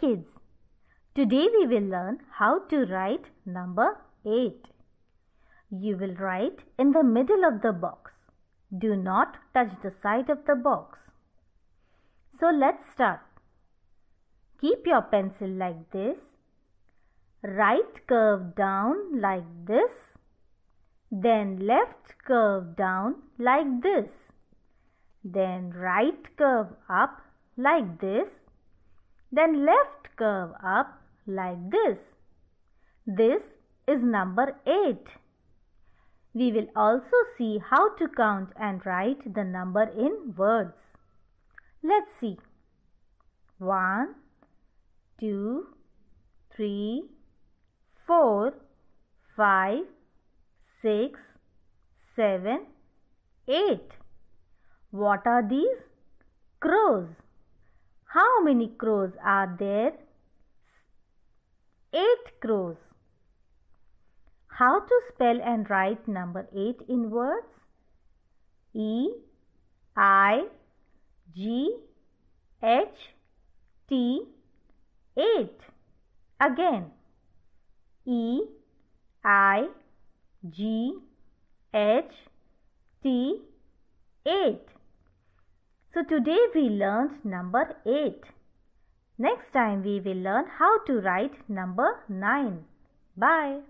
kids. Today we will learn how to write number 8. You will write in the middle of the box. Do not touch the side of the box. So let's start. Keep your pencil like this. Right curve down like this. Then left curve down like this. Then right curve up like this then left curve up like this. This is number 8. We will also see how to count and write the number in words. Let's see. 1, 2, 3, 4, 5, 6, 7, 8. What are these? Crows. How many crows are there? Eight crows. How to spell and write number eight in words? E I G H T 8 again E I G H T 8 so today we learned number 8. Next time we will learn how to write number 9. Bye.